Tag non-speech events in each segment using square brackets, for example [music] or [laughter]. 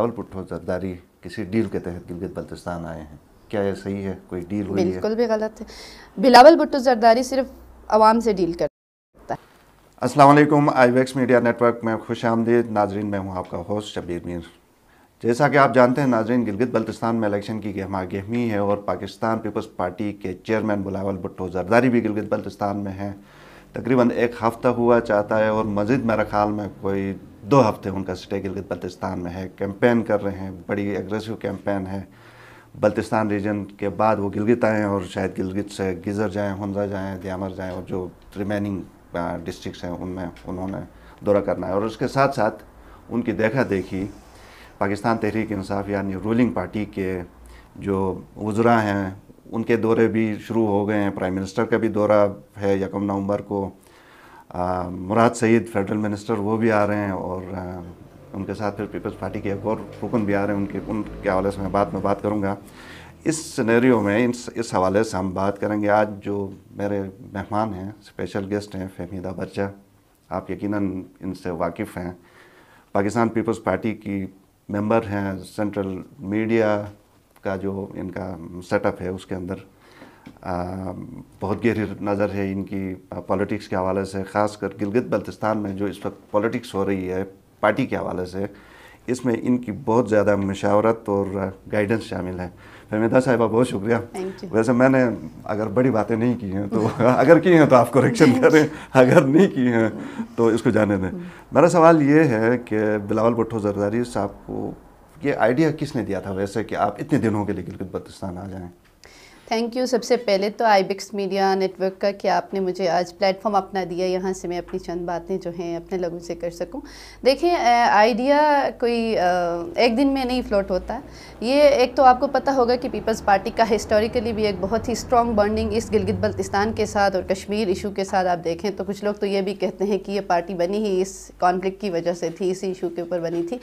रावल पुट्ठो जरदारी किसी डील के तहत गिलगित बल्तिस्तान आए हैं क्या यह सही है कोई डील हुई है बिल्कुल भी गलत है बिलावल भुट्टो जरदारी सिर्फ आवाम से डील करता है असलम आईवेक्स मीडिया नेटवर्क में खुश आमदीद नाजरीन मैं हूँ आपका होस्ट शबीर मीर जैसा कि आप जानते हैं नाजरीन गिलगित बल्तिस्तान में इलेक्शन की गहमा गहमी है और पाकिस्तान पीपल्स पार्टी के चेयरमैन बिलावल भुट्टो जरदारी भी गिलगित बल्तिस्तान में हैं तकरीबन एक हफ्ता हुआ चाहता है और मज़ीद मेरा ख्याल में कोई दो हफ्ते उनका स्टे गिलगित बल्तिस्तान में है कैंपेन कर रहे हैं बड़ी एग्रेसिव कैंपेन है बल्तिस्तान रीजन के बाद वो गिलगित आएँ और शायद गिलगित से गिजर जाएँ हंजा जाएँ द्यामर जाएँ और जो रिमेनिंग डिस्ट्रिक्स हैं उनमें उन्होंने दौरा करना है और उसके साथ साथ उनकी देखा देखी पाकिस्तान तहरीक इंसाफ यानी रूलिंग पार्टी के जो वज्रा हैं उनके दौरे भी शुरू हो गए हैं प्राइम मिनिस्टर का भी दौरा है यकम नवंबर को आ, मुराद सईद फेडरल मिनिस्टर वो भी आ रहे हैं और आ, उनके साथ फिर पीपल्स पार्टी के एक और रुकन भी आ रहे हैं उनके उनके हवाले से मैं बाद में बात करूँगा इस सिनेरियो में इस इस हवाले से हम बात करेंगे आज जो मेरे मेहमान हैं स्पेशल गेस्ट हैं फहमीदा बच्चा आप यकीन इनसे वाकिफ़ हैं पाकिस्तान पीपल्स पार्टी की मेंबर हैं सेंट्रल मीडिया का जो इनका सेटअप है उसके अंदर आ, बहुत गहरी नज़र है इनकी पॉलिटिक्स के हवाले से ख़ासकर गिलगित बल्तिस्तान में जो इस वक्त पॉलिटिक्स हो रही है पार्टी के हवाले से इसमें इनकी बहुत ज़्यादा मशावरत और गाइडेंस शामिल है फहमिदा साहिबा बहुत शुक्रिया वैसे मैंने अगर बड़ी बातें नहीं की हैं तो [laughs] अगर की हैं तो आप करेक्शन करें अगर नहीं की हैं तो इसको जाने दें मेरा सवाल ये है कि बिलावल भुट्टो जरदारी साहब को ये आइडिया किसने दिया था वैसे कि आप इतने दिनों के लिए गिलगित बल्तिस्तान आ जाएँ थैंक यू सबसे पहले तो आईबिक्स मीडिया नेटवर्क का कि आपने मुझे आज प्लेटफॉर्म अपना दिया यहाँ से मैं अपनी चंद बातें जो हैं अपने लोगों से कर सकूँ देखें आइडिया कोई एक दिन में नहीं फ्लोट होता ये एक तो आपको पता होगा कि पीपल्स पार्टी का हिस्टोरिकली भी एक बहुत ही स्ट्रॉन्ग बॉन्डिंग इस गिलगित बल्तिस्तान के साथ और कश्मीर इशू के साथ आप देखें तो कुछ लोग तो ये भी कहते हैं कि ये पार्टी बनी ही इस कॉन्फ्लिक्ट की वजह से थी इसी इशू के ऊपर बनी थी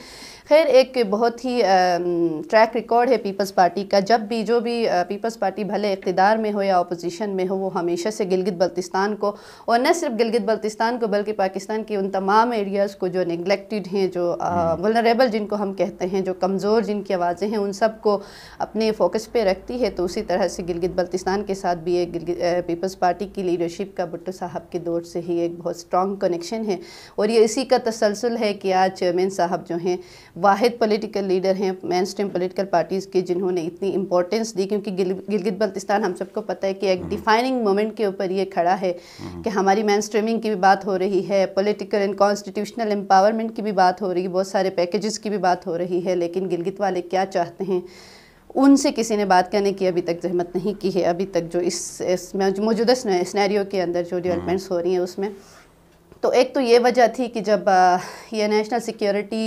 खैर एक बहुत ही ट्रैक रिकॉर्ड है पीपल्स पार्टी का जब भी जो भी पीपल्स पार्टी भले इकतदार में हो या अपोजिशन में हो वो हमेशा से गिलगित बल्तिस्तान को और न सिर्फ गिलगित बल्तिस्तान को बल्कि पाकिस्तान के उन तमाम एरियाज़ को जो निगलेक्टेड हैं जो वनरेबल हम्म। जिनको हम कहते हैं जो कमज़ोर जिनकी आवाज़ें हैं उन सब को अपने फोकस पर रखती है तो उसी तरह से गिलगित बल्तिस्तान के साथ भी एक पीपल्स पार्टी की लीडरशिप का भुट्टो साहब के दौर से ही एक बहुत स्ट्रॉन्ग कनेक्शन है और ये इसी का तसलसल है कि आज चेयरमैन साहब जो हैं वाहिद पोलिटिकल लीडर हैं मेन स्ट्रीम पोलिटिकल पार्टीज़ के जिन्होंने इतनी इंपॉर्टेंस दी क्योंकि गिलगित बल्तिस्तान हम सबको पता है कि एक डिफाइनिंग हम्म। मोमेंट के ऊपर ये खड़ा है हम्म। कि हमारी मैन स्ट्रीमिंग की भी बात हो रही है पॉलिटिकल एंड कॉन्स्टिट्यूशनल एम्पावरमेंट की भी बात हो रही है बहुत सारे पैकेजेस की भी बात हो रही है लेकिन गिलगित वाले क्या चाहते हैं उनसे किसी ने बात करने की अभी तक जहमत नहीं की है अभी तक जो इस, इस मौजूदा स्नैरियो के अंदर जो डेवलपमेंट्स हम्म। हो रही हैं उसमें तो एक तो ये वजह थी कि जब ये नेशनल सिक्योरिटी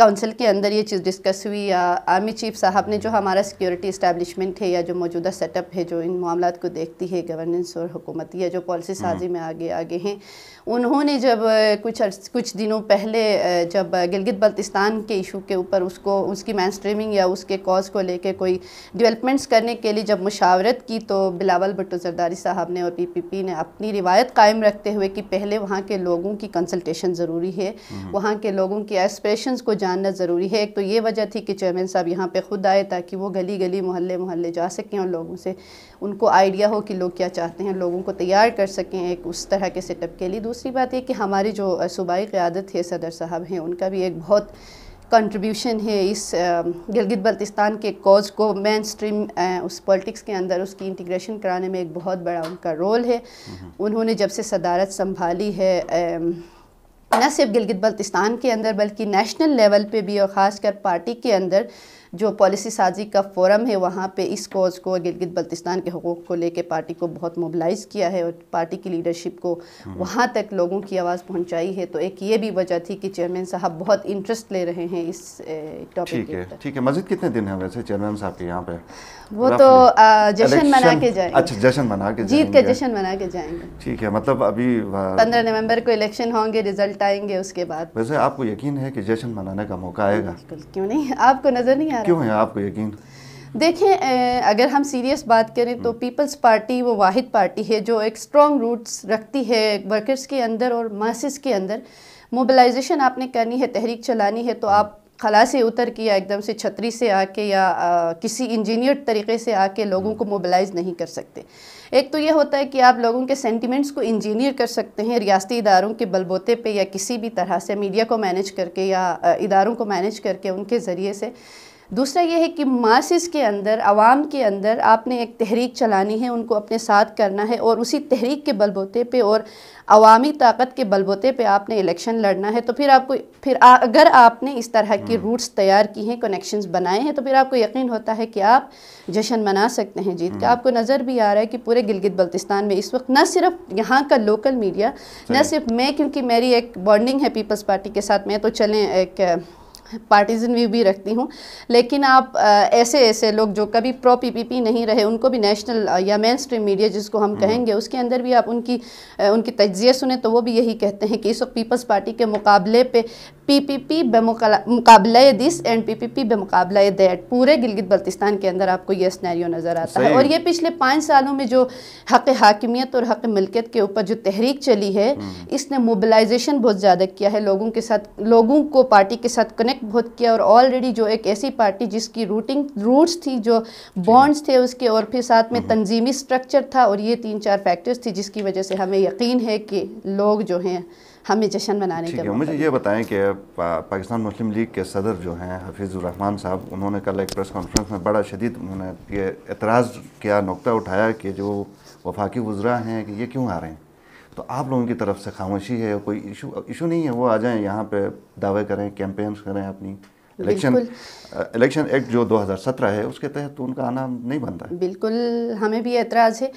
काउंसिल के अंदर ये चीज़ डिस्कस हुई या आर्मी चीफ साहब ने जो हमारा सिक्योरिटी इस्टेबलिशमेंट है या जो मौजूदा सेटअप है जो इन मामला को देखती है गवर्नेंस और हुकूमती या जो पॉलिसी साजी में आगे आगे हैं उन्होंने जब कुछ कुछ दिनों पहले जब गिलगित बल्तिस्तान के इशू के ऊपर उसको उसकी मैन स्ट्रीमिंग या उसके कॉज को लेके कोई डिवेलपमेंट्स करने के लिए जब मुशावरत की तो बिलावल भुट्टो जरदारी साहब ने और पी पी पी ने अपनी रिवायत कायम रखते हुए कि पहले वहाँ के लोगों की कंसल्टेशन ज़रूरी है हम्म। वहाँ के लोगों की एस्परेशन को जान जानना ज़रूरी है एक तो ये वजह थी कि चेयरमैन साहब यहाँ पे खुद आए ताकि वो गली गली मोहल्ले मोहल्ले जा सकें और लोगों से उनको आइडिया हो कि लोग क्या चाहते हैं लोगों को तैयार कर सकें एक उस तरह के सेटअप के लिए दूसरी बात यह कि हमारी जो सूबाई क़्यादत है सदर साहब हैं उनका भी एक बहुत कंट्रीब्यूशन है इस गिलगित बल्तिस्तान के कॉज को मेन स्ट्रीम उस पॉलिटिक्स के अंदर उसकी इंटीग्रेशन कराने में एक बहुत बड़ा उनका रोल है हम्म। उन्होंने जब से सदारत संभाली है न सिर्फ गिलगित बल्तिस्तान के अंदर बल्कि नेशनल लेवल पे भी और ख़ास कर पार्टी के अंदर जो पॉलिसी साजी का फोरम है वहाँ पे इस कोज को गिलगित बल्तिस्तान के हकूक़ को लेके पार्टी को बहुत मोबलाइज किया है और पार्टी की लीडरशिप को हम्म। वहाँ तक लोगों की आवाज़ पहुँचाई है तो एक ये भी वजह थी कि चेयरमैन साहब बहुत इंटरेस्ट ले रहे हैं इस टॉपिक ठीक है मस्जिद कितने दिन है वैसे चेयरमैन साहब के यहाँ पे वो तो जश्न मना के जाएंगे अच्छा जश्न मना के जीत का जश्न मना के जाएंगे ठीक है मतलब अभी पंद्रह नवम्बर को इलेक्शन होंगे रिजल्ट निपटाएंगे उसके बाद वैसे आपको यकीन है कि जश्न मनाने का मौका आएगा क्यों नहीं आपको नज़र नहीं आ रहा क्यों है आपको यकीन देखें अगर हम सीरियस बात करें तो हम्म। पीपल्स पार्टी वो वाहिद पार्टी है जो एक स्ट्रॉन्ग रूट्स रखती है वर्कर्स के अंदर और मासिस के अंदर मोबिलाइजेशन आपने करनी है तहरीक चलानी है तो हम्म। आप खला से उतर के या एकदम से छतरी से आके या आ, किसी इंजीनियर तरीके से आके लोगों को मोबिलाइज नहीं कर सकते एक तो ये होता है कि आप लोगों के सेंटिमेंट्स को इंजीनियर कर सकते हैं रियासती इदारों के बलबोते पे या किसी भी तरह से मीडिया को मैनेज करके या इदारों को मैनेज करके उनके ज़रिए से दूसरा यह है कि मासिस के अंदर आवाम के अंदर आपने एक तहरीक चलानी है उनको अपने साथ करना है और उसी तहरीक के बलबोते पे और अवामी ताकत के बलबोते पे आपने इलेक्शन लड़ना है तो फिर आपको फिर आ, अगर आपने इस तरह की हम्म। रूट्स तैयार की हैं कनेक्शंस बनाए हैं तो फिर आपको यकीन होता है कि आप जश्न मना सकते हैं जीत का हम्म। आपको नज़र भी आ रहा है कि पूरे गिलगित बल्तिस्तान में इस वक्त न सिर्फ यहाँ का लोकल मीडिया न सिर्फ मैं क्योंकि मेरी एक बॉन्डिंग है पीपल्स पार्टी के साथ मैं तो चलें एक पार्टीजन व्यू भी रखती हूँ लेकिन आप ऐसे ऐसे लोग जो कभी प्रो पीपीपी नहीं रहे उनको भी नेशनल या मेन स्ट्रीम मीडिया जिसको हम हम्म। कहेंगे उसके अंदर भी आप उनकी उनकी तजिए सुने तो वो भी यही कहते हैं कि इस वक्त पीपल्स पार्टी के मुकाबले पे पीपीपी मुकाबला दिस एंड पीपीपी मुकाबला दैट पूरे गिलगित बल्तिस्तान के अंदर आपको यह स्नैरियो नज़र आता है और ये पिछले पाँच सालों में जो हक हाकमियत और हक मिल्कियत के ऊपर जो तहरीक चली है हम्म। इसने मोबिलाइजेशन बहुत ज़्यादा किया है लोगों के साथ लोगों को पार्टी के साथ कनेक्ट कनेक्ट बहुत किया और ऑलरेडी जो एक ऐसी पार्टी जिसकी रूटिंग रूट्स थी जो बॉन्ड्स थे उसके और फिर साथ में हम्म। तंजीमी स्ट्रक्चर था और ये तीन चार फैक्टर्स थी जिसकी वजह से हमें यकीन है कि लोग जो हैं हमें जश्न मनाने लिए मुझे ये बताएं कि पा, पाकिस्तान मुस्लिम लीग के सदर जो हैं हफीज़ुररहमान साहब उन्होंने कल एक प्रेस कॉन्फ्रेंस में बड़ा शदीद उन्होंने ये एतराज़ किया नुकता उठाया कि जो वफाकी वज्रा हैं कि ये क्यों आ रहे हैं तो आप लोगों की तरफ से खामोशी है कोई इशू इशू नहीं है वो आ जाएं यहाँ पे दावे करें कैंपेन्स करें अपनी इलेक्शन इलेक्शन एक्ट जो 2017 है उसके तहत उनका आना नहीं बनता है बिल्कुल हमें भी एतराज़ है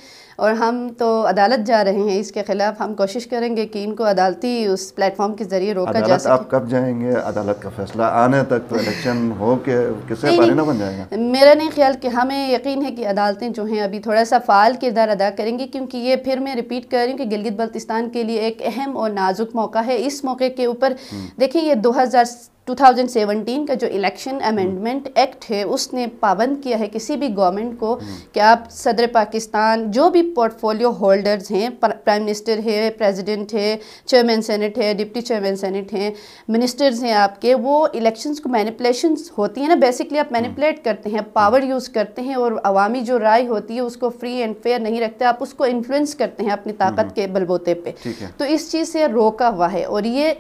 और हम तो अदालत जा रहे हैं इसके ख़िलाफ़ हम कोशिश करेंगे कि इनको अदालती उस प्लेटफॉर्म के ज़रिए रोका जा सके आप कब जाएंगे अदालत का फैसला आने तक तो इलेक्शन हो के किसे ना बन जाएगा मेरा नहीं ख्याल कि हमें यकीन है कि अदालतें जो हैं अभी थोड़ा सा फ़ाल किरदार अदा करेंगी क्योंकि ये फिर मैं रिपीट कर रही हूँ कि गिलगित बल्तिस्तान के लिए एक अहम और नाजुक मौका है इस मौके के ऊपर हम्म। देखिए ये दो 2017 का जो इलेक्शन अमेंडमेंट एक्ट है उसने पाबंद किया है किसी भी गवर्नमेंट को कि आप सदर पाकिस्तान जो भी पोर्टफोलियो होल्डर्स हैं प्राइम मिनिस्टर है प्रेसिडेंट है चेयरमैन सेनेट है डिप्टी चेयरमैन सेनेट हैं मिनिस्टर्स हैं आपके वो इलेक्शंस को मैनिपुलेशन होती हैं ना बेसिकली आप मैनिपुलेट करते हैं पावर यूज़ करते हैं और अवामी जो राय होती है उसको फ्री एंड फेयर नहीं रखते आप उसको इन्फ्लुएंस करते हैं अपनी ताकत हम्म। के बलबोते पर तो इस चीज़ से रोका हुआ है और ये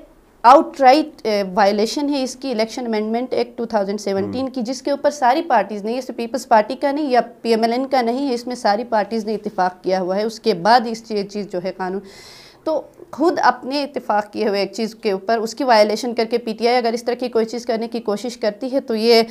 आउटराइट वायलेशन uh, है इसकी इलेक्शन अमेंडमेंट एक्ट 2017 की जिसके ऊपर सारी पार्टीज़ ने ये पीपल्स पार्टी का नहीं या पीएमएलएन का नहीं है इसमें सारी पार्टीज़ ने इतफाक़ किया हुआ है उसके बाद इस चीज़ जो है कानून तो खुद अपने इतफाक़ किए हुए एक चीज़ के ऊपर उसकी वायलेशन करके पीटीआई अगर इस तरह की कोई चीज़ करने की कोशिश करती है तो ये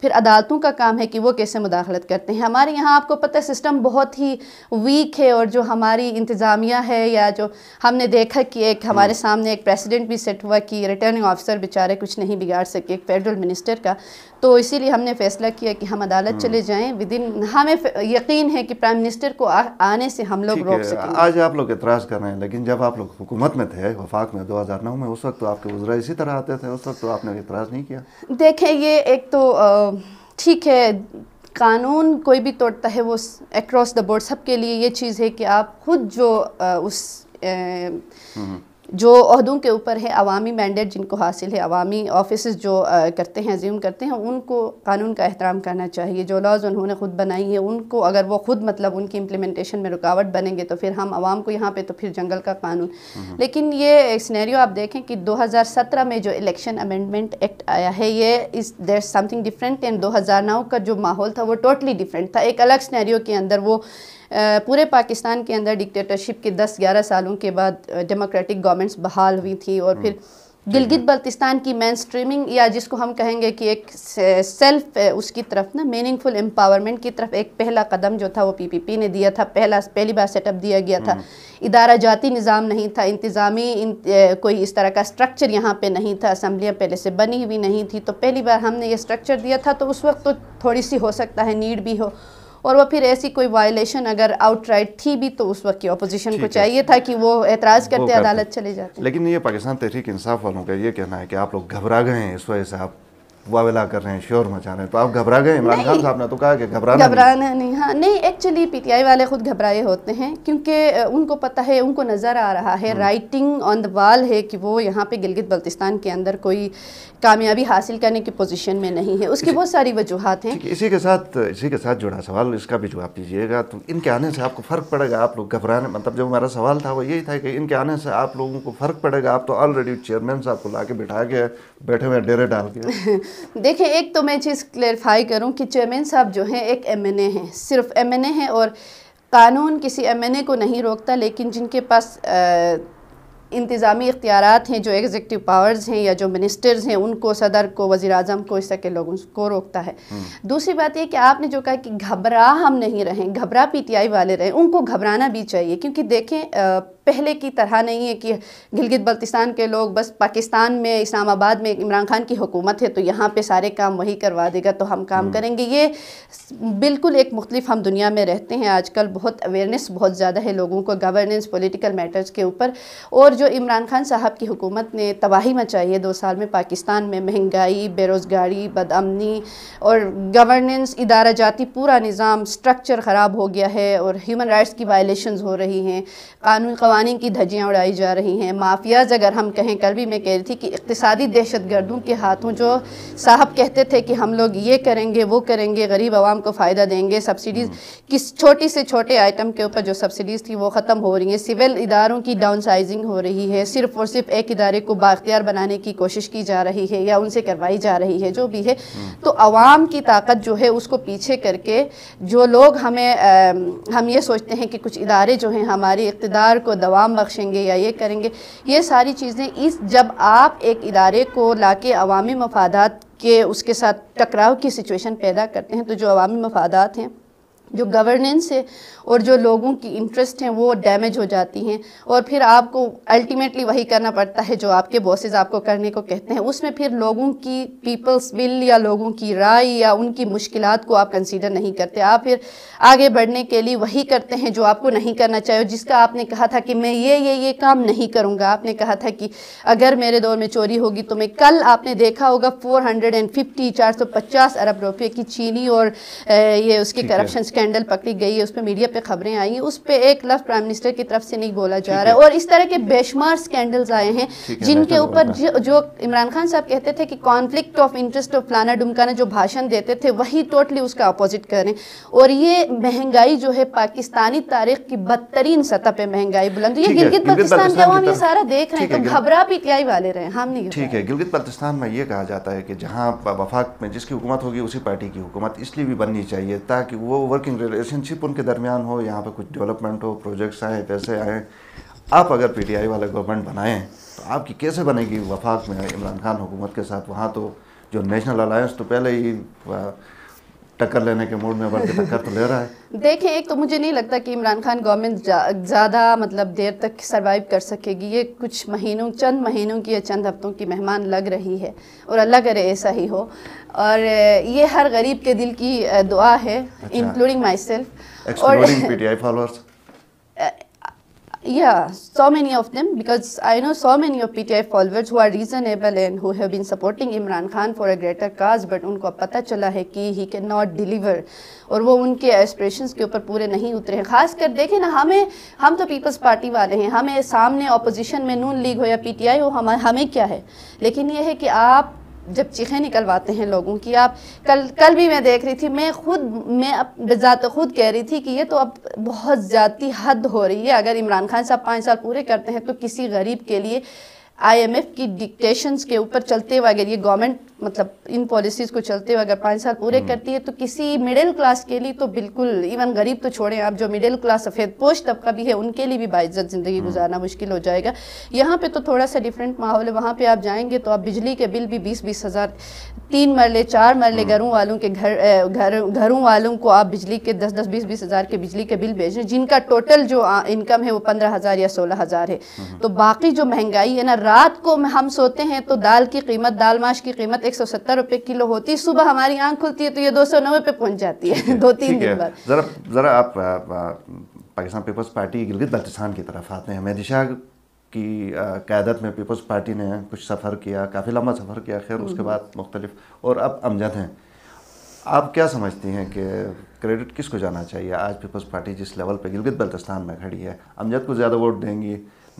फिर अदालतों का काम है कि वो कैसे मुदाखलत करते हैं हमारे यहाँ आपको पता है सिस्टम बहुत ही वीक है और जो हमारी इंतज़ामिया है या जो हमने देखा कि एक हमारे सामने एक प्रेसिडेंट भी सेट हुआ कि रिटर्निंग ऑफिसर बेचारे कुछ नहीं बिगाड़ सके एक फेडरल मिनिस्टर का तो इसीलिए हमने फैसला किया कि हम अदालत हम्म। चले जाएं विद इन हमें यकीन है कि प्राइम मिनिस्टर को आ, आने से हम लोग रोक सकें आज आप लोग एतराज़ कर रहे हैं लेकिन जब आप लोग हुकूमत में थे वफाक में 2009 में उस वक्त तो आपके गुजरा इसी तरह आते थे उस वक्त तो आपने एतराज़ नहीं किया देखें ये एक तो ठीक है कानून कोई भी तोड़ता है वो एक्रॉस द बोर्ड सबके लिए ये चीज़ है कि आप खुद जो उस हम्म। जो अहदों के ऊपर है अवामी मैंडेट जिनको हासिल है अवामी ऑफिस जो आ, करते हैं ज्यूम करते हैं उनको कानून का एहतराम करना चाहिए जो लॉज उन्होंने ख़ुद बनाई है उनको अगर वो ख़ुद मतलब उनकी इम्प्लीमेंटेशन में रुकावट बनेंगे तो फिर हम आवाम को यहाँ पे तो फिर जंगल का कानून हम्म। लेकिन ये स्नैरियो आप देखें कि सत्रह में जो इलेक्शन अमेंडमेंट एक्ट आया है ये इस there something different and now का जो माहौल था वो टोटली डिफरेंट था एक अलग स्नैरियो के अंदर वो पूरे पाकिस्तान के अंदर डिक्टेटरशिप के 10-11 सालों के बाद डेमोक्रेटिक गवर्नमेंट्स बहाल हुई थी और हम्म, फिर गिलगित बल्तिस्तान की मैन स्ट्रीमिंग या जिसको हम कहेंगे कि एक सेल्फ उसकी तरफ ना मीनिंगफुल एम्पावरमेंट की तरफ एक पहला कदम जो था वो पीपीपी ने दिया था पहला पहली बार सेटअप दिया गया था हम्म। इदारा जाती निज़ाम नहीं था इंतज़ामी इन, कोई इस तरह का स्ट्रक्चर यहाँ पे नहीं था असम्बलियाँ पहले से बनी हुई नहीं थी तो पहली बार हमने ये स्ट्रक्चर दिया था तो उस वक्त तो थोड़ी सी हो सकता है नीड भी हो और वह फिर ऐसी कोई वायलेशन अगर आउटराइट थी भी तो उस वक्त की अपोजिशन को चाहिए था कि वो एतराज़ करते अदालत चले जाते लेकिन ये पाकिस्तान तहरीक इंसाफ वालों का ये कहना है कि आप लोग घबरा गए हैं इस वजह से आप वावेला कर रहे हैं शोर मचा रहे हैं तो आप घबरा गए इमरान खान साहब ने तो कहा कि घबराना घबराना नहीं।, नहीं हाँ नहीं एक्चुअली पीटीआई वाले खुद घबराए होते हैं क्योंकि उनको पता है उनको नज़र आ रहा है राइटिंग ऑन द वाल है कि वो यहाँ पे गिलगित बल्तिस्तान के अंदर कोई कामयाबी हासिल करने की पोजिशन में नहीं है उसकी बहुत सारी वजूहत हैं इसी के साथ इसी के साथ जुड़ा सवाल इसका भी जवाब दीजिएगा तो इनके आने से आपको फ़र्क पड़ेगा आप लोग घबराने मतलब जो हमारा सवाल था वो यही था कि इनके आने से आप लोगों को फ़र्क पड़ेगा आप तो ऑलरेडी चेयरमैन साहब को ला के बैठा के बैठे हुए डेरे डाल के [laughs] देखें एक तो मैं चीज़ क्लेरिफाई करूं कि चेयरमैन साहब जो हैं एक एमएनए हैं सिर्फ एमएनए हैं और कानून किसी एमएनए को नहीं रोकता लेकिन जिनके पास इंतज़ामी इख्तियार हैं जो एग्जीक्यूटिव पावर्स हैं या जो मिनिस्टर्स हैं उनको सदर को वज़ी अजम को इस तरह के लोगों को रोकता है हम्म। दूसरी बात यह कि आपने जो कहा कि घबरा हम नहीं रहें घबरा पीटीआई वाले रहें उनको घबराना भी चाहिए क्योंकि देखें आ, पहले की तरह नहीं है कि गिलगित बल्तिस्तान के लोग बस पाकिस्तान में इस्लामाबाद में इमरान खान की हुकूमत है तो यहाँ पे सारे काम वही करवा देगा तो हम काम हम्म। करेंगे ये बिल्कुल एक मुख्तलिफ हम दुनिया में रहते हैं आजकल बहुत अवेयरनेस बहुत ज़्यादा है लोगों को गवर्नेंस पोलिटिकल मैटर्स के ऊपर और जो इमरान खान साहब की हुकूमत ने तबाही मचाई है दो साल में पाकिस्तान में महंगाई बेरोज़गारी बदअमनी और गवर्नेंस इदारा जाती पूरा निज़ाम स्ट्रक्चर ख़राब हो गया है और ह्यूमन राइट्स की वायलेशन हो रही हैं कानून पानी की धज्जियाँ उड़ाई जा रही हैं माफियाज अगर हम कहें कल भी मैं कह रही थी कि इकतदी दहशत गर्दों के हाथों जो साहब कहते थे कि हम लोग ये करेंगे वो करेंगे गरीब आवाम को फ़ायदा देंगे सब्सिडीज़ हम्म। किस छोटी से छोटे आइटम के ऊपर जो सब्सिडीज़ थी वो ख़त्म हो रही हैं सिविल इदारों की डाउन साइजिंग हो रही है सिर्फ़ और सिर्फ एक इदारे को बाख्तियार बनाने की कोशिश की जा रही है या उनसे करवाई जा रही है जो भी है हम्म। तो आवाम की ताकत जो है उसको पीछे करके जो लोग हमें आ, हम ये सोचते हैं कि कुछ इदारे जो हैं हमारे इकतदार को दोआम बख्शेंगे या ये करेंगे ये सारी चीज़ें इस जब आप एक इदारे को ला के अवामी मफादात के उसके साथ टकराव की सिचुएशन पैदा करते हैं तो जो अवामी मफादात हैं जो गवर्नेंस है और जो लोगों की इंटरेस्ट हैं वो डैमेज हो जाती हैं और फिर आपको अल्टीमेटली वही करना पड़ता है जो आपके बॉसेज आपको करने को कहते हैं उसमें फिर लोगों की पीपल्स विल या लोगों की राय या उनकी मुश्किल को आप कंसिडर नहीं करते आप फिर आगे बढ़ने के लिए वही करते हैं जो आपको नहीं करना चाहिए जिसका आपने कहा था कि मैं ये ये ये काम नहीं करूँगा आपने कहा था कि अगर मेरे दौर में चोरी होगी तो मैं कल आपने देखा होगा फोर हंड्रेड एंड फिफ्टी चार सौ पचास अरब रुपये की चीनी और ये उसके करप्शन स्कैंड स्कैंडल पकड़ी गई है उस पर मीडिया पे खबरें आई हैं उस पर एक लफ प्राइम मिनिस्टर की तरफ से नहीं बोला जा रहा है और इस तरह के बेशुमार स्कैंडल्स आए हैं जिनके ऊपर जो इमरान खान साहब कहते थे कि कॉन्फ्लिक्ट ऑफ इंटरेस्ट ऑफ फलाना डुमकाना जो भाषण देते थे वही टोटली उसका अपोजिट करें और ये महंगाई जो है पाकिस्तानी तारीख की बदतरीन सतह पर महंगाई बुलंद ये गिलगित पाकिस्तान के हम ये सारा देख रहे हैं तो घबरा भी क्या ही वाले रहे हम नहीं ठीक है गिलगित पाकिस्तान में ये कहा जाता है कि जहाँ वफाक में जिसकी हुकूमत होगी उसी पार्टी की हुकूमत इसलिए भी बननी चाहिए ताकि वो वर्क वर्किंग रिलेशनशिप उनके दरमियान हो यहाँ पर कुछ डेवलपमेंट हो प्रोजेक्ट्स आए पैसे आए आप अगर पीटीआई वाले गवर्नमेंट बनाएं तो आपकी कैसे बनेगी वफाक में इमरान खान हुकूमत के साथ वहाँ तो जो नेशनल अलायंस तो पहले ही टक्कर लेने के मूड में टक्कर तो ले रहा है देखें एक तो मुझे नहीं लगता कि इमरान खान गवर्नमेंट ज़्यादा मतलब देर तक सरवाइव कर सकेगी ये कुछ महीनों चंद महीनों की या चंद हफ्तों की मेहमान लग रही है और अल्लाह करे ऐसा ही हो और ये हर गरीब के दिल की दुआ है इंक्लूडिंग माई सेल्फ और Yeah, so many of them because I know so many of PTI followers who are reasonable and who have been supporting Imran Khan for a greater cause but उनको अब पता चला है कि he cannot deliver और वो उनके aspirations के ऊपर पूरे नहीं उतरे हैं खास कर देखें ना हमें हम तो पीपल्स पार्टी वाले हैं हमें सामने अपोजिशन में नून लीग हो या पीटीआई हो हम हमें क्या है लेकिन ये है कि आप जब चीखें निकलवाते हैं लोगों की आप कल कल भी मैं देख रही थी मैं खुद मैं बेजात खुद कह रही थी कि ये तो अब बहुत ज़्यादा हद हो रही है अगर इमरान खान साहब पाँच साल पूरे करते हैं तो किसी गरीब के लिए आईएमएफ की डिक्टेशंस के ऊपर चलते हुए अगर ये गवर्नमेंट मतलब इन पॉलिसीज़ को चलते हुए अगर पाँच साल पूरे हम्म। करती है तो किसी मिडिल क्लास के लिए तो बिल्कुल इवन गरीब तो छोड़ें आप जो मिडिल क्लास सफ़ेद पोश तबका भी है उनके लिए भी बाइज्जत ज़िंदगी हम्म। गुजारना मुश्किल हो जाएगा यहाँ पे तो थोड़ा सा डिफरेंट माहौल है वहाँ पे आप जाएंगे तो आप बिजली के बिल भी बीस बीस हज़ार तीन मरले चार मरले हम्म। घरों वालों के घर घर घरों वालों को आप बिजली के दस दस बीस बीस हज़ार के बिजली के बिल भेज रहे हैं जिनका टोटल जो इनकम है वो पंद्रह हज़ार या सोलह हज़ार है तो बाकी जो महंगाई है ना रात को हम सोते हैं तो दाल की कीमत दाल माश की कीमत एक सौ सत्तर रुपये किलो होती है सुबह हमारी आँख खुलती है तो ये दो सौ नब्बे पे पहुँच जाती है [laughs] दो तीन दिन बाद ज़रा ज़रा आप पाकिस्तान पीपल्स पार्टी गिलगित बल्तिस्तान की तरफ आते हैं मेहदी शाह की क्यादत में पीपल्स पार्टी ने कुछ सफ़र किया काफ़ी लंबा सफ़र किया खैर उसके हम्म। बाद मुख्तलिफ और अब अमजद हैं आप क्या समझती हैं कि क्रेडिट किसको जाना चाहिए आज पीपल्स पार्टी जिस लेवल पे गिलगित बल्तिस्तान में खड़ी है अमजद को ज़्यादा वोट देंगी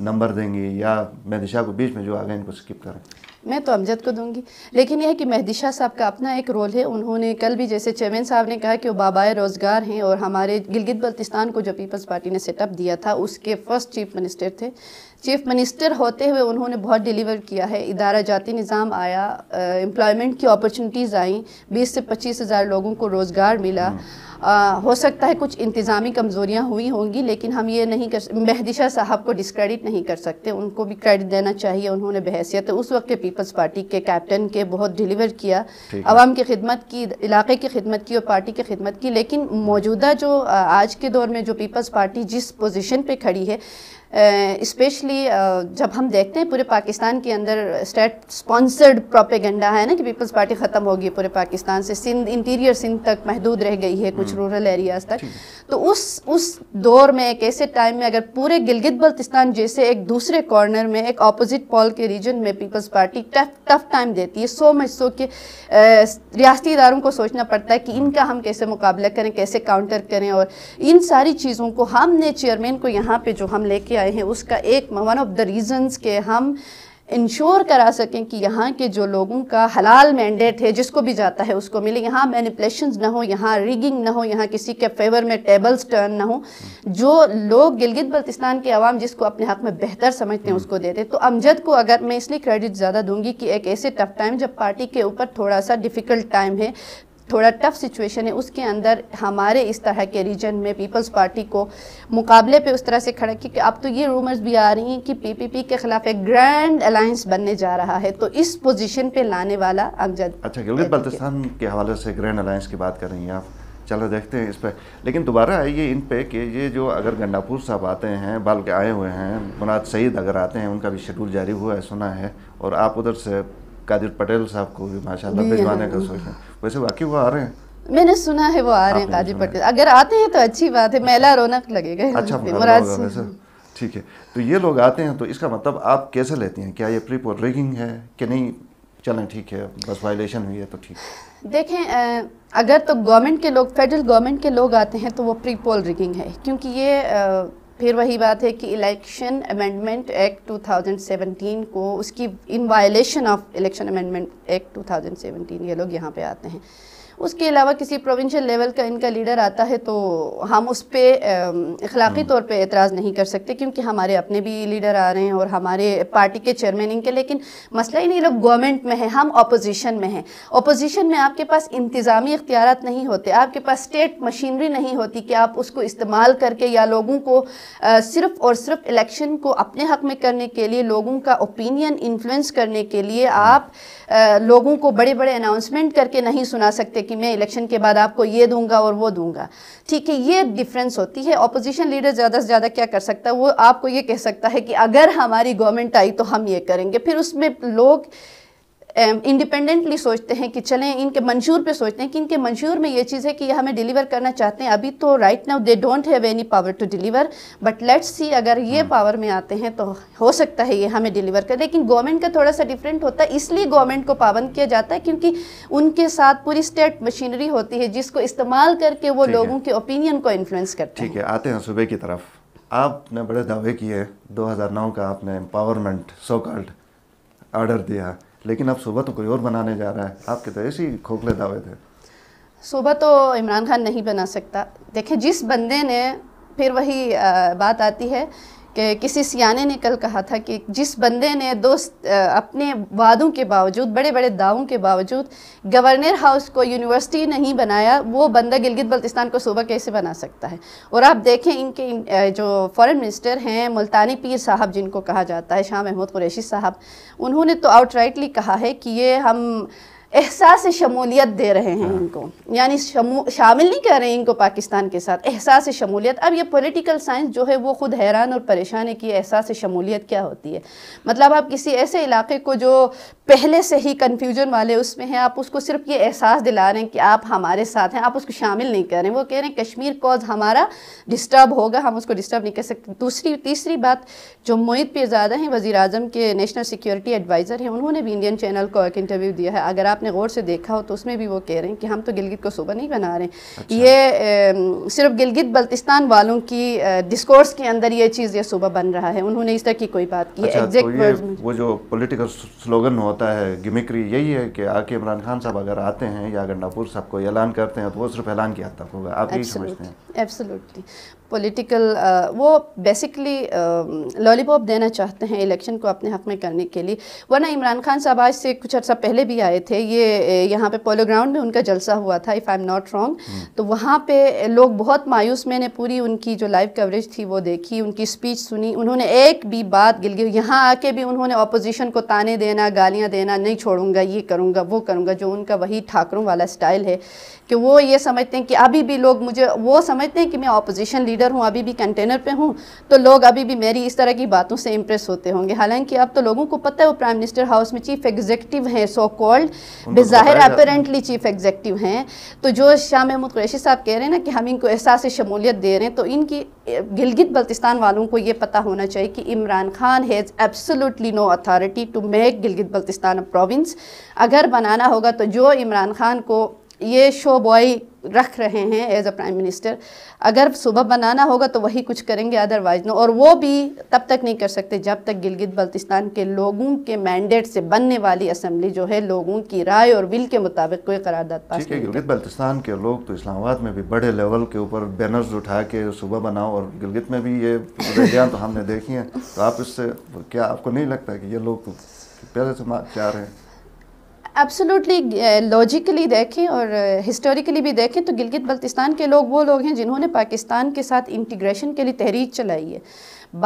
नंबर देंगी या मेहदी शाह को बीच में जो आ गए इनको स्किप करें मैं तो अमजद को दूंगी लेकिन यह है कि महदिशा साहब का अपना एक रोल है उन्होंने कल भी जैसे चेयरमैन साहब ने कहा कि वो बाबा रोज़गार हैं और हमारे गिलगित बल्तिस्तान को जो पीपल्स पार्टी ने सेटअप दिया था उसके फर्स्ट चीफ मिनिस्टर थे चीफ मिनिस्टर होते हुए उन्होंने बहुत डिलीवर किया है इदारा जाती निज़ाम आया एम्प्लॉयमेंट की अपॉर्चुनिटीज़ आई बीस से पच्चीस हज़ार लोगों को रोज़गार मिला आ, हम्म। हो सकता है कुछ इंतज़ामी कमज़ोरियाँ हुई होंगी लेकिन हम ये नहीं कर महदिशा साहब को डिसक्रेडिट नहीं कर सकते उनको भी क्रेडिट देना चाहिए उन्होंने बहसीत उस वक्त के पीपल्स पार्टी के कैप्टन के बहुत डिलीवर किया आवाम की खिदमत की इलाके की खिदमत की और पार्टी की खिदमत की लेकिन मौजूदा जो आज के दौर में जो पीपल्स पार्टी जिस पोजिशन पर खड़ी है इस्पेशली जब हम देखते हैं पूरे पाकिस्तान के अंदर स्टेट स्पॉन्सर्ड प्रोपेगेंडा है ना कि पीपल्स पार्टी ख़त्म होगी पूरे पाकिस्तान से सिंध इंटीरियर सिंध तक महदूद रह गई है कुछ रूरल हम्म। एरियाज़ तक तो उस उस दौर में एक ऐसे टाइम में अगर पूरे गिलगित बल्तिस्तान जैसे एक दूसरे कॉर्नर में एक अपोज़िट पॉल के रीजन में Peoples Party tough tough time देती है सो मच सो के रियाती इदारों को सोचना पड़ता है कि इनका हम कैसे मुकाबला करें कैसे काउंटर करें और इन सारी चीज़ों को हमने चेयरमैन को यहाँ पर जो हम लेके आए आए हैं उसका एक वन ऑफ द रीज़न्स के हम इंश्योर करा सकें कि यहाँ के जो लोगों का हलाल मैंडेट है जिसको भी जाता है उसको मिले यहाँ मैनिपलेशन ना हो यहाँ रिगिंग ना हो यहाँ किसी के फेवर में टेबल्स टर्न ना हो जो लोग गिलगित बल्तिस्तान के आवाम जिसको अपने हक हाँ में बेहतर समझते हैं हम्म। उसको देते तो अमजद को अगर मैं इसलिए क्रेडिट ज़्यादा दूंगी कि एक ऐसे टफ टाइम जब पार्टी के ऊपर थोड़ा सा डिफ़िकल्ट टाइम है थोड़ा टफ सिचुएशन है उसके अंदर हमारे इस तरह के रीजन में पीपल्स पार्टी को मुकाबले पे उस तरह से खड़ा कि अब तो ये रूमर्स भी आ रही हैं कि पीपीपी के खिलाफ एक ग्रैंड अलायंस बनने जा रहा है तो इस पोजीशन पे लाने वाला अमजद अच्छा गिलगित बल्तिस्तान के हवाले से ग्रैंड अलायंस की बात कर रही हैं आप चलो देखते हैं इस पर लेकिन दोबारा आइए इन पे कि ये जो अगर गंडापुर साहब आते हैं बल्कि आए हुए हैं मुनाद सईद अगर आते हैं उनका भी शेड्यूल जारी हुआ है सुना है और आप उधर से कादिर पटेल साहब को भी माशाल्लाह भिजवाने हाँ। का सोच रहे हैं वैसे वाकई वो आ रहे हैं मैंने सुना है वो आ रहे हैं कादिर पटेल अगर आते हैं तो अच्छी बात है मेला रौनक लगेगा अच्छा ठीक है तो ये लोग आते हैं तो इसका मतलब आप कैसे लेती हैं क्या ये प्री पोल रिगिंग है कि नहीं चलें ठीक है बस वायलेशन हुई है तो ठीक देखें अगर तो गवर्नमेंट के लोग फेडरल गवर्नमेंट के लोग आते हैं तो वो प्री पोल रिगिंग है क्योंकि ये फिर वही बात है कि इलेक्शन अमेंडमेंट एक्ट 2017 को उसकी in violation of election amendment act 2017 ये लोग यहाँ पे आते हैं उसके अलावा किसी प्रोविंशियल लेवल का इनका लीडर आता है तो हम उस पर अखलाक़ी हम्म। तौर पर एतराज़ नहीं कर सकते क्योंकि हमारे अपने भी लीडर आ रहे हैं और हमारे पार्टी के चेयरमैन इनके लेकिन मसला ही नहीं लोग गवर्नमेंट में हैं हम अपोजिशन में हैं अपोजिशन में आपके पास इंतज़ामी इख्तियार नहीं होते आपके पास स्टेट मशीनरी नहीं होती कि आप उसको इस्तेमाल करके या लोगों को सिर्फ और सिर्फ इलेक्शन को अपने हक में करने के लिए लोगों का ओपिनियन इन्फ्लुएंस करने के लिए आप लोगों को बड़े बड़े अनाउंसमेंट करके नहीं सुना सकते कि मैं इलेक्शन के बाद आपको ये दूंगा और वो दूंगा ठीक है ये डिफरेंस होती है अपोजिशन लीडर ज़्यादा से ज़्यादा क्या कर सकता है वो आपको ये कह सकता है कि अगर हमारी गवर्नमेंट आई तो हम ये करेंगे फिर उसमें लोग इंडिपेंडेंटली सोचते हैं कि चलें इनके मंशूर पे सोचते हैं कि इनके मंशूर में ये चीज़ है कि हमें डिलीवर करना चाहते हैं अभी तो right now they don't have any power to deliver but let's see अगर ये पावर हम्म। में आते हैं तो हो सकता है ये हमें डिलीवर कर लेकिन गवर्नमेंट का थोड़ा सा डिफरेंट होता है इसलिए गवर्नमेंट को पाबंद किया जाता है क्योंकि उनके साथ पूरी स्टेट मशीनरी होती है जिसको इस्तेमाल करके वो लोगों के ओपिनियन को इन्फ्लुएंस करते हैं ठीक है आते हैं सुबह की तरफ आपने बड़े दावे किए 2009 का आपने एम्पावरमेंट सो कॉल्ड ऑर्डर दिया लेकिन अब सुबह तो कोई और बनाने जा रहा है आपके तो ऐसे ही खोखले दावे थे सुबह तो इमरान खान नहीं बना सकता देखें जिस बंदे ने फिर वही बात आती है कि किसी सियाने ने कल कहा था कि जिस बंदे ने दोस्त अपने वादों के बावजूद बड़े बड़े दावों के बावजूद गवर्नर हाउस को यूनिवर्सिटी नहीं बनाया वो बंदा गिलगित बल्तिस्तान को सूबा कैसे बना सकता है और आप देखें इनके जो फॉरेन मिनिस्टर हैं मुल्तानी पीर साहब जिनको कहा जाता है शाह महमूद कुरैशी साहब उन्होंने तो आउटराइटली कहा है कि ये हम एहसास शमूलियत दे रहे हैं हाँ। इनको यानी शामिल नहीं कर रहे हैं इनको पाकिस्तान के साथ एहसास शमूलियत अब ये पॉलिटिकल साइंस जो है वो खुद हैरान और परेशान है कि एहसास शमूलियत क्या होती है मतलब आप किसी ऐसे इलाके को जो पहले से ही कन्फ्यूजन वाले उसमें हैं आप उसको सिर्फ ये एहसास दिला रहे हैं कि आप हमारे साथ हैं आप उसको शामिल नहीं कर रहे हैं वो कह रहे हैं कश्मीर कॉज हमारा डिस्टर्ब होगा हम उसको डिस्टर्ब नहीं कर सकते दूसरी तीसरी बात जो मोहित पीरजादा हैं वज़ी अजम के नेशनल सिक्योरिटी एडवाइज़र हैं उन्होंने भी इंडियन चैनल को एक इंटरव्यू दिया है अगर आप आपने गौर से देखा हो तो उसमें भी वो कह रहे हैं कि हम तो गिलगित को सूबा नहीं बना रहे अच्छा। ये ए, सिर्फ गिलगित बल्तिस्तान वालों की डिस्कोर्स के अंदर ये चीज़ ये सूबा बन रहा है उन्होंने इस तरह की कोई बात की अच्छा, तो ये वो जो पोलिटिकल स्लोगन होता है गिमिक्री यही है कि आके इमरान खान साहब अगर आते हैं या गंडापुर साहब को ऐलान करते हैं तो वो सिर्फ ऐलान किया तक होगा आप यही समझते हैं एब्सोलूटली पॉलिटिकल uh, वो बेसिकली लॉलीपॉप um, देना चाहते हैं इलेक्शन को अपने हक़ में करने के लिए वरना इमरान खान साहब आज से कुछ अर्सा पहले भी आए थे ये यहाँ पे पोलो ग्राउंड में उनका जलसा हुआ था if I am not wrong तो वहाँ पे लोग बहुत मायूस मैंने पूरी उनकी जो लाइव कवरेज थी वो देखी उनकी स्पीच सुनी उन्होंने एक भी बात गिल गई यहाँ आके भी उन्होंने अपोजिशन को ताने देना गालियाँ देना नहीं छोड़ूंगा ये करूँगा वो करूँगा जो उनका वही ठाकरों वाला स्टाइल है कि वो ये समझते हैं कि अभी भी लोग मुझे वो समझते हैं कि मैं अपोजिशन ली रीडर हूँ अभी भी कंटेनर पे हूँ तो लोग अभी भी मेरी इस तरह की बातों से इंप्रेस होते होंगे हालांकि अब तो लोगों को पता है वो प्राइम मिनिस्टर हाउस में चीफ एग्जेक्टिव हैं सो कॉल्ड तो बेज़ाहिर अपेरेंटली चीफ एग्जेक्टिव हैं तो जो शाह महमूद कुरैशी साहब कह रहे हैं ना कि हम इनको एहसास शमूलियत दे रहे हैं तो इनकी गिलगित बल्तिस्तान वालों को ये पता होना चाहिए कि Imran Khan has absolutely no authority to make Gilgit Baltistan province अगर बनाना होगा तो जो इमरान खान को ये शो बॉय रख रहे हैं एज अ प्राइम मिनिस्टर अगर सुबह बनाना होगा तो वही कुछ करेंगे अदरवाइज नो और वो भी तब तक नहीं कर सकते जब तक गिलगित बल्तिस्तान के लोगों के मैंडेट से बनने वाली असम्बली जो है लोगों की राय और विल के मुताबिक कोई करारदाद पास ठीक है गिलगित बल्तिस्तान के लोग तो इस्लामाबाद में भी बड़े लेवल के ऊपर बैनर्स उठा के सुबह बनाओ और गिलगित में भी ये तो हमने देखी हैं तो आप इससे क्या आपको नहीं लगता कि ये लोग पहले से क्या रहे हैं एब्सोलूटली लॉजिकली uh, देखें और हिस्टोरिकली uh, भी देखें तो गिलगित बल्तिस्तान के लोग वो लोग हैं जिन्होंने पाकिस्तान के साथ इंटीग्रेशन के लिए तहरीक चलाई है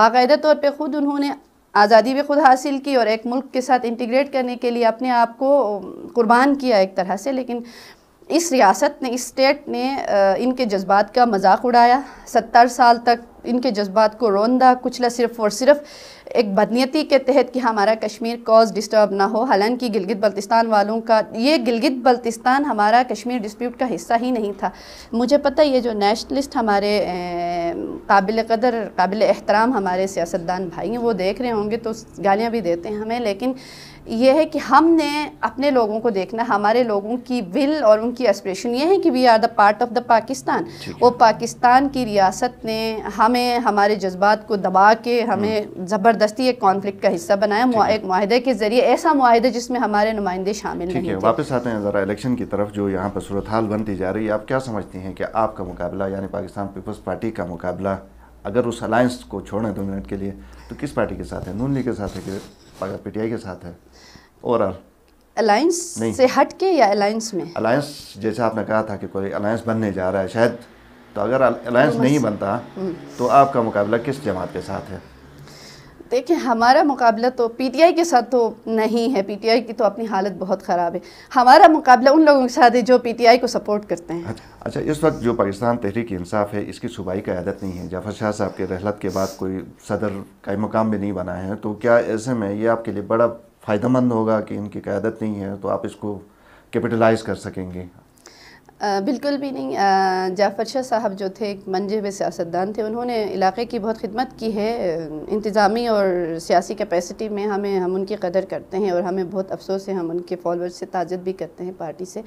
बाकायदा तौर पर ख़ुद उन्होंने आज़ादी भी खुद हासिल की और एक मुल्क के साथ इंटीग्रेट करने के लिए अपने आप को um, कुर्बान किया एक तरह से लेकिन इस रियासत ने इस स्टेट ने uh, इनके जज्बात का मजाक उड़ाया सत्तर साल तक इनके जज्बात को रोंदा कुचला सिर्फ और सिर्फ एक बदनीति के तहत कि हमारा कश्मीर कॉज डिस्टर्ब ना हो हालांकि गिलगित बल्तिस्तान वालों का ये गिलगित बल्तिस्तान हमारा कश्मीर डिस्प्यूट का हिस्सा ही नहीं था मुझे पता ये जो नेशनलिस्ट हमारे काबिल कदर काबिल एहतराम हमारे सियासतदान भाई हैं वो देख रहे होंगे तो गालियाँ भी देते हैं हमें लेकिन यह है कि हमने अपने लोगों को देखना हमारे लोगों की विल और उनकी एस्परेशन ये है कि we are the part of the Pakistan वो पाकिस्तान की रियासत ने हम हमें हमारे जज्बात को दबा के हमें हम्म। ज़बरदस्ती एक कॉन्फ्लिक्ट का हिस्सा बनाया मुआ, एक माहदे के ज़रिए ऐसा माहदे जिसमें हमारे नुमाइंदे शामिल नहीं है वापस आते हैं ज़रा इलेक्शन की तरफ जो यहाँ पर सूरत हाल बनती जा रही है आप क्या समझती हैं कि आपका मुकाबला यानी पाकिस्तान पीपल्स पार्टी का मुकाबला अगर उस अलायंस को छोड़ें दो मिनट के लिए तो किस पार्टी के साथ है नून लीग के साथ है कि आई के साथ है ओवरऑल अलायंस से हट के या अलायंस में अलायंस जैसे आपने कहा था कि कोई अलायंस बनने जा रहा है शायद तो अगर अलायंस तो नहीं बनता हम्म। तो आपका मुकाबला किस जमात के साथ है देखिए हमारा मुकाबला तो पीटीआई के साथ तो नहीं है पीटीआई की तो अपनी हालत बहुत ख़राब है हमारा मुकाबला उन लोगों के साथ है जो पीटीआई को सपोर्ट करते हैं अच्छा, अच्छा इस वक्त जो पाकिस्तान तहरीक इंसाफ है इसकी सूबाई का आदत नहीं है जाफर शाह साहब के रहलत के बाद कोई सदर का मुकाम भी नहीं बना है तो क्या ऐसे में ये आपके लिए बड़ा फ़ायदेमंद होगा कि इनकी क्यादत नहीं है तो आप इसको कैपिटलाइज कर सकेंगे आ, बिल्कुल भी नहीं जाफर शाह साहब जो थे एक मंजे हुए सियासतदान थे उन्होंने इलाके की बहुत खिदमत की है इंतज़ामी और सियासी कैपेसिटी में हमें हम उनकी कदर करते हैं और हमें बहुत अफसोस है हम उनके फॉलोअर्स से ताजद भी करते हैं पार्टी से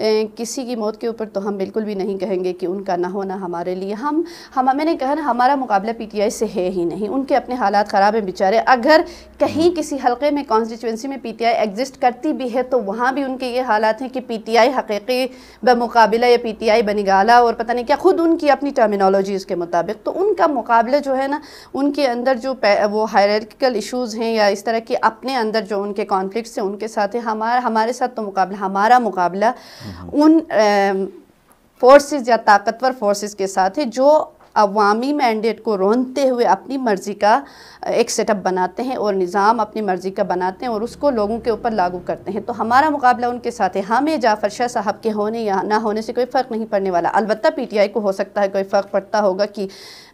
किसी की मौत के ऊपर तो हम बिल्कुल भी नहीं कहेंगे कि उनका ना होना हमारे लिए हम हम मैंने कहा ना हमारा मुकाबला पीटीआई से है ही नहीं उनके अपने हालात ख़राब हैं बेचारे अगर कहीं हम्म। किसी हलके में कॉन्स्टिट्यूंसी में पीटीआई एग्जिस्ट करती भी है तो वहाँ भी उनके ये हालात हैं कि पीटीआई हकीकी बमुकाबला या पीटीआई बनिगाला और पता नहीं क्या ख़ुद उनकी अपनी टर्मिनोलॉजीज़ के मुताबिक तो उनका मुकाबला जो है ना उनके अंदर जो वो हायरकिकल इशूज़ हैं या इस तरह के अपने अंदर जो उनके कॉन्फ्लिक्ट हैं उनके साथ हैं हमारा हमारे साथ तो मुकाबला हमारा मुकाबला उन फोर्सेस या ताकतवर फोर्सेस के साथ है जो अवामी मैंडेट को रोनते हुए अपनी मर्ज़ी का एक सेटअप बनाते हैं और निज़ाम अपनी मर्ज़ी का बनाते हैं और उसको लोगों के ऊपर लागू करते हैं तो हमारा मुकाबला उनके साथ है हमें हाँ, जाफर शाह साहब के होने या ना होने से कोई फ़र्क नहीं पड़ने वाला अलबत् पी टी आई को हो सकता है कोई फ़र्क पड़ता होगा कि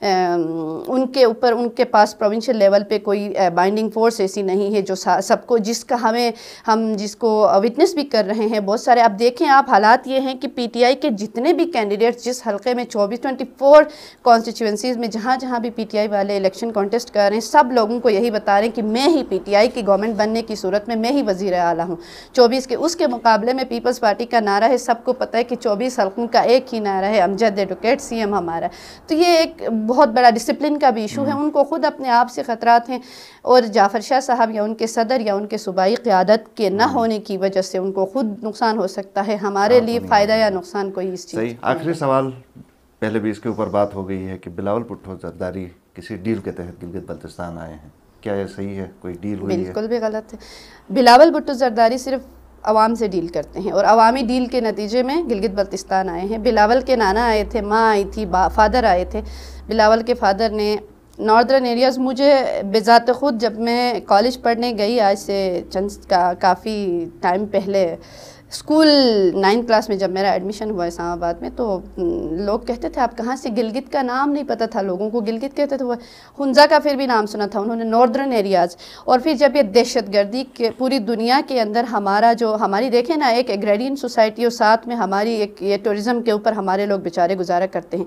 उनके ऊपर उनके पास प्रोविंशियल लेवल पे कोई बाइंडिंग फोर्स ऐसी नहीं है जो सबको जिसका हमें हम जिसको विटनेस भी कर रहे हैं बहुत सारे अब देखें आप हालात ये हैं कि पीटीआई के जितने भी कैंडिडेट्स जिस हल्के में चौबीस ट्वेंटी फोर कॉन्स्टिट्यूंसीज़ में जहाँ जहाँ भी पीटीआई वाले इलेक्शन कॉन्टेस्ट कर रहे हैं सब लोगों को यही बता रहे हैं कि मैं ही पी की गवर्नमेंट बनने की सूरत में मैं ही वजीर अला हूँ चौबीस के उसके मुकाबले में पीपल्स पार्टी का नारा है सबको पता है कि चौबीस हल्कों का एक ही नारा है अमजद एडवोकेट सी हमारा तो ये एक बहुत बड़ा डिसिप्लिन का भी इशू है हम्म। उनको ख़ुद अपने आप से ख़तरा हैं और जाफ़र शाह साहब या उनके सदर या उनके सूबाई क़्यादत के ना हम्म। होने की वजह से उनको ख़ुद नुकसान हो सकता है हमारे हाँ, लिए फ़ायदा या नुकसान कोई इस चीज़ आखिरी सवाल पहले भी इसके ऊपर बात हो गई है कि बिलावल पुट्ठो जरदारी किसी डील के तहत गिलगित बल्तिस्तान आए हैं क्या ये सही है कोई डील हुई बिल्कुल भी गलत है बिलावल भुट्टो जरदारी सिर्फ आवाम से डील करते हैं और अवामी डील के नतीजे में गिलगित बल्तिस्तान आए हैं बिलावल के नाना आए थे माँ आई थी फादर आए थे बिलावल के फादर ने नॉर्दर्न एरियाज़ मुझे बेजात ख़ुद जब मैं कॉलेज पढ़ने गई आज से चंद का काफ़ी टाइम पहले स्कूल नाइन्थ क्लास में जब मेरा एडमिशन हुआ इस्लामाबाद में तो लोग कहते थे आप कहाँ से गिलगित का नाम नहीं पता था लोगों को गिलगित कहते थे वो हुंजा का फिर भी नाम सुना था उन्होंने नॉर्दर्न एरियाज़ और फिर जब ये दहशत गर्दी के पूरी दुनिया के अंदर हमारा जो हमारी देखें ना एक एग्रेडियन सोसाइटी और साथ में हमारी एक ये टूरिज़म के ऊपर हमारे लोग बेचारे गुजारा करते हैं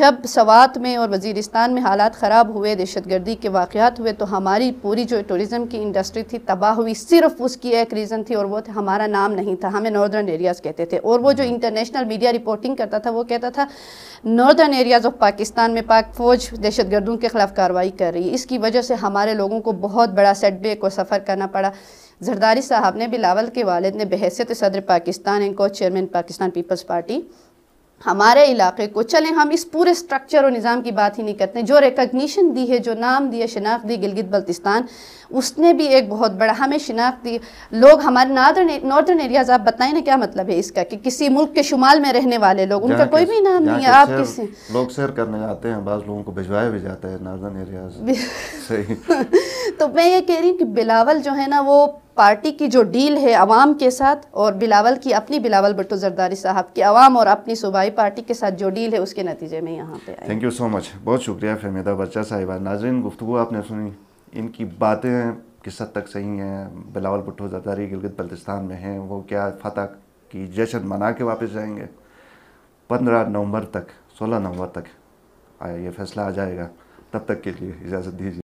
जब सवात में और वजीरस्तान में हालात ख़राब हुए दहशत गर्दी के वाक़ात हुए तो हमारी पूरी जो टूरिज़म की इंडस्ट्री थी तबाह हुई सिर्फ उसकी एक रीज़न थी और वो हमारा नाम नहीं था हमें हमें नॉर्दर्न एरियाज़ कहते थे और वो जो इंटरनेशनल मीडिया रिपोर्टिंग करता था वो कहता था नॉर्दर्न एरियाज़ ऑफ पाकिस्तान में पाक फ़ौज दहशत गर्दों के ख़िलाफ़ कार्रवाई कर रही है इसकी वजह से हमारे लोगों को बहुत बड़ा सेटबैक और सफ़र करना पड़ा जरदारी साहब ने बिलावल के वालद ने बहसीत सदर पाकिस्तान एंड को चेयरमैन पाकिस्तान पीपल्स पार्टी हमारे इलाके को चलें हम इस पूरे स्ट्रक्चर और निज़ाम की बात ही नहीं करते जो रिकग्निशन दी है जो नाम दिए शनाख्त दी गिलगित बल्तिस्तान उसने भी एक बहुत बड़ा हमें शनाख्त दी लोग हमारे नादर्न नॉर्दर्न एरियाज़ आप बताएं ना क्या मतलब है इसका कि किसी मुल्क के शुमाल में रहने वाले लोग उनका कोई भी नाम नहीं है आप किसी लोग सैर करने आते हैं बाज़ लोगों को भिजवाया भी जाता है नार्दर्न एरियाज [laughs] तो मैं ये कह रही हूँ कि बिलावल जो है ना वो पार्टी की जो डील है आवाम के साथ और बिलावल की अपनी बिलावल भुट्टो जरदारी साहब की आवाम और अपनी सूबाई पार्टी के साथ जो डील है उसके नतीजे में यहाँ पे थैंक यू सो मच बहुत शुक्रिया फहमीदा बच्चा साहिबा नाजरन गुफ्तु आपने सुनी इनकी बातें किस हद तक सही हैं बिलावल भुट्टो जरदारी गिलगित बल्तिस्तान में हैं वो क्या फतह की जश्न मना के वापस जाएंगे पंद्रह नवंबर तक सोलह नवंबर तक आया ये फैसला आ जाएगा तब तक के लिए इजाज़त दीजिए